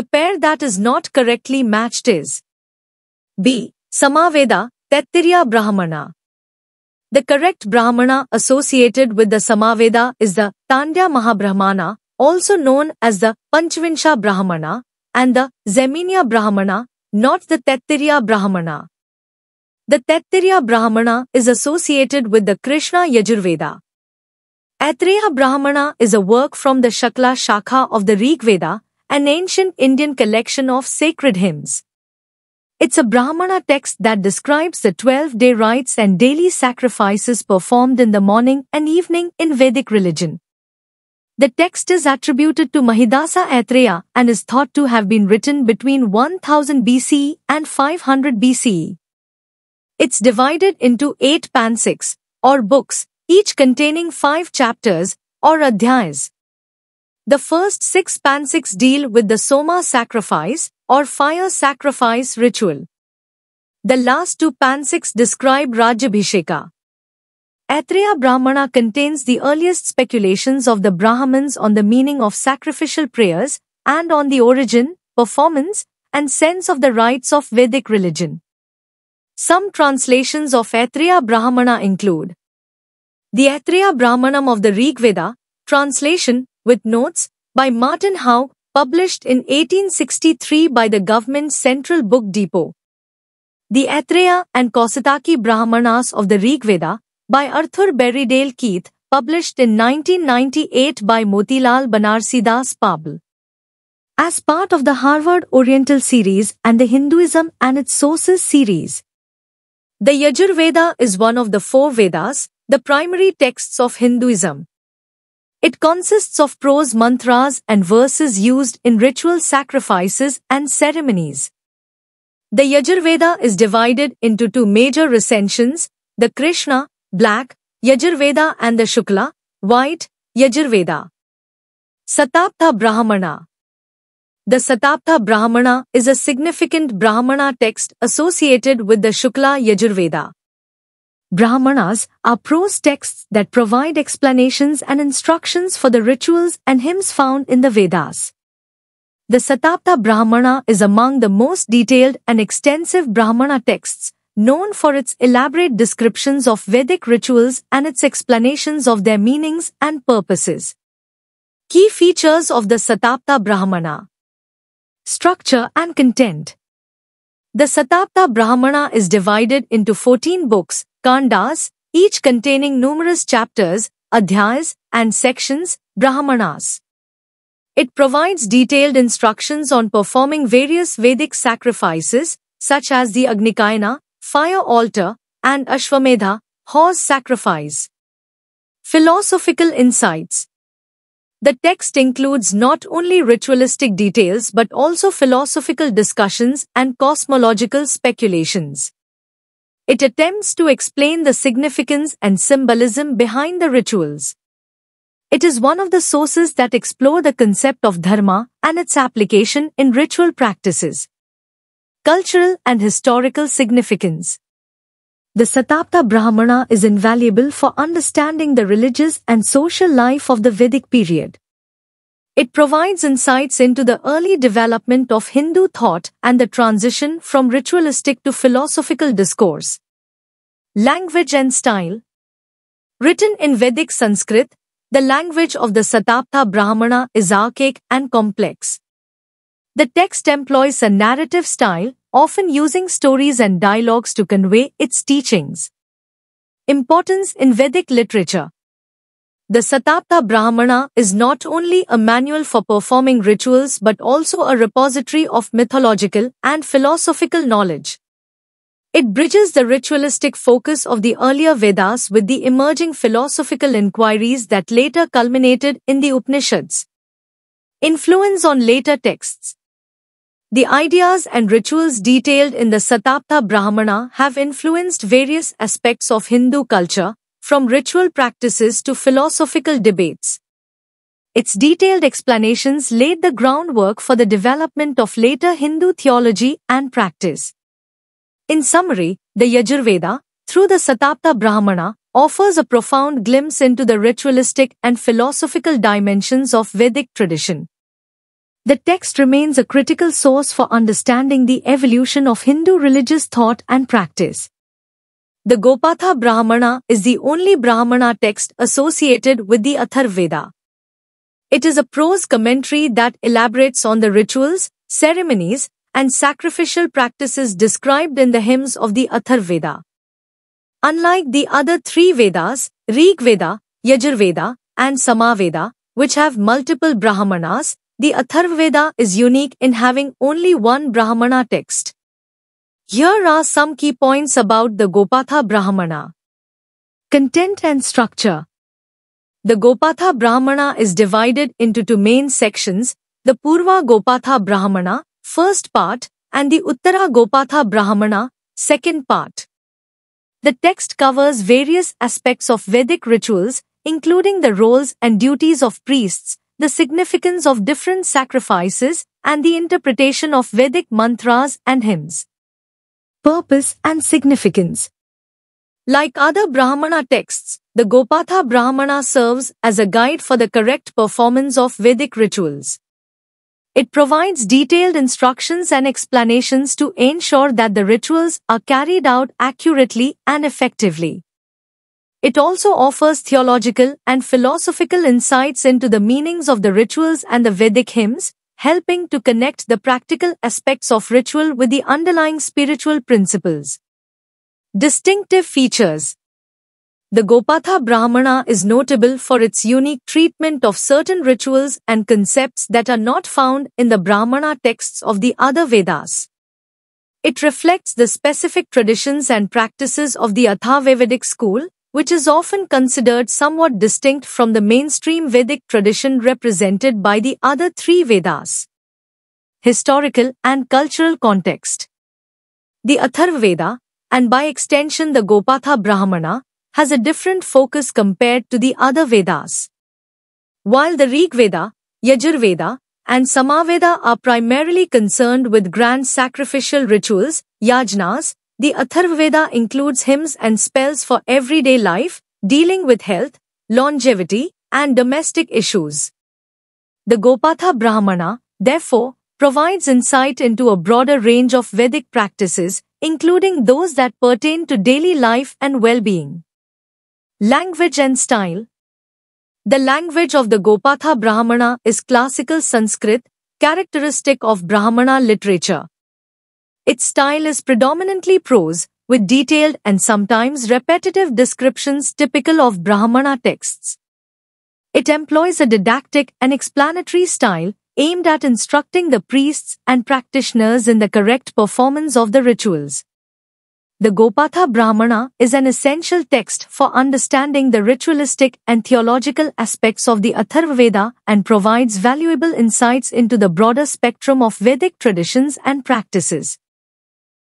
The pair that is not correctly matched is B. Samaveda, Taittiriya Brahmana. The correct Brahmana associated with the Samaveda is the Tandya Mahabrahmana, also known as the Panchvinsha Brahmana, and the Zeminya Brahmana, not the Taittiriya Brahmana. The Taittiriya Brahmana is associated with the Krishna Yajurveda. Aitreya Brahmana is a work from the Shakla Shakha of the Rig Veda an ancient Indian collection of sacred hymns. It's a Brahmana text that describes the 12 day rites and daily sacrifices performed in the morning and evening in Vedic religion. The text is attributed to Mahidasa Aitreya and is thought to have been written between 1000 BCE and 500 BCE. It's divided into eight pansiks, or books, each containing five chapters, or adhyas. The first six pansiks deal with the Soma sacrifice or fire sacrifice ritual. The last two pansiks describe Rajabhisheka. Atriya Brahmana contains the earliest speculations of the Brahmins on the meaning of sacrificial prayers and on the origin, performance, and sense of the rites of Vedic religion. Some translations of Atriya Brahmana include the Atriya Brahmanam of the Rigveda, translation, with notes, by Martin Howe, published in 1863 by the government's central book depot. The Athreya and Kausataki Brahmanas of the Rig Veda by Arthur Berrydale Keith, published in 1998 by Motilal Banarsidass Das Pabl. As part of the Harvard Oriental series and the Hinduism and its Sources series, the Yajurveda is one of the four Vedas, the primary texts of Hinduism. It consists of prose mantras and verses used in ritual sacrifices and ceremonies. The Yajurveda is divided into two major recensions, the Krishna, black, Yajurveda and the Shukla, white, Yajurveda. Satapta Brahmana The Satapta Brahmana is a significant Brahmana text associated with the Shukla Yajurveda. Brahmanas are prose texts that provide explanations and instructions for the rituals and hymns found in the Vedas. The Satapta Brahmana is among the most detailed and extensive Brahmana texts, known for its elaborate descriptions of Vedic rituals and its explanations of their meanings and purposes. Key features of the Satapta Brahmana Structure and Content The Satapta Brahmana is divided into 14 books, Kandas, each containing numerous chapters, adhyas, and sections, Brahmanas. It provides detailed instructions on performing various Vedic sacrifices, such as the Agnikayana, fire altar, and Ashwamedha, horse sacrifice. Philosophical insights. The text includes not only ritualistic details but also philosophical discussions and cosmological speculations. It attempts to explain the significance and symbolism behind the rituals. It is one of the sources that explore the concept of dharma and its application in ritual practices. Cultural and historical significance. The Satapta Brahmana is invaluable for understanding the religious and social life of the Vedic period. It provides insights into the early development of Hindu thought and the transition from ritualistic to philosophical discourse. Language and style. Written in Vedic Sanskrit, the language of the Satapatha Brahmana is archaic and complex. The text employs a narrative style, often using stories and dialogues to convey its teachings. Importance in Vedic literature. The Satapta Brahmana is not only a manual for performing rituals but also a repository of mythological and philosophical knowledge. It bridges the ritualistic focus of the earlier Vedas with the emerging philosophical inquiries that later culminated in the Upanishads. Influence on later texts the ideas and rituals detailed in the Satapta Brahmana have influenced various aspects of Hindu culture, from ritual practices to philosophical debates. Its detailed explanations laid the groundwork for the development of later Hindu theology and practice. In summary, the Yajurveda, through the Satapta Brahmana, offers a profound glimpse into the ritualistic and philosophical dimensions of Vedic tradition. The text remains a critical source for understanding the evolution of Hindu religious thought and practice. The Gopatha Brahmana is the only Brahmana text associated with the Atharvaveda. It is a prose commentary that elaborates on the rituals, ceremonies, and sacrificial practices described in the hymns of the Atharvaveda. Unlike the other three Vedas, Rig Veda, Yajurveda, and Samaveda, which have multiple Brahmanas, the Atharvaveda is unique in having only one Brahmana text. Here are some key points about the Gopatha Brahmana. Content and structure. The Gopatha Brahmana is divided into two main sections, the Purva Gopatha Brahmana, first part, and the Uttara Gopatha Brahmana, second part. The text covers various aspects of Vedic rituals, including the roles and duties of priests, the significance of different sacrifices, and the interpretation of Vedic mantras and hymns purpose and significance. Like other Brahmana texts, the Gopatha Brahmana serves as a guide for the correct performance of Vedic rituals. It provides detailed instructions and explanations to ensure that the rituals are carried out accurately and effectively. It also offers theological and philosophical insights into the meanings of the rituals and the Vedic hymns, helping to connect the practical aspects of ritual with the underlying spiritual principles. Distinctive features The Gopatha Brahmana is notable for its unique treatment of certain rituals and concepts that are not found in the Brahmana texts of the other Vedas. It reflects the specific traditions and practices of the Atharvavedic school which is often considered somewhat distinct from the mainstream Vedic tradition represented by the other three Vedas. Historical and cultural context. The Atharvaveda, and by extension the Gopatha Brahmana, has a different focus compared to the other Vedas. While the Rig Veda, Yajurveda, and Samaveda are primarily concerned with grand sacrificial rituals, yajnas, the Atharvaveda includes hymns and spells for everyday life, dealing with health, longevity, and domestic issues. The Gopatha Brahmana, therefore, provides insight into a broader range of Vedic practices, including those that pertain to daily life and well-being. Language and style The language of the Gopatha Brahmana is classical Sanskrit, characteristic of Brahmana literature, its style is predominantly prose, with detailed and sometimes repetitive descriptions typical of Brahmana texts. It employs a didactic and explanatory style aimed at instructing the priests and practitioners in the correct performance of the rituals. The Gopatha Brahmana is an essential text for understanding the ritualistic and theological aspects of the Atharvaveda and provides valuable insights into the broader spectrum of Vedic traditions and practices.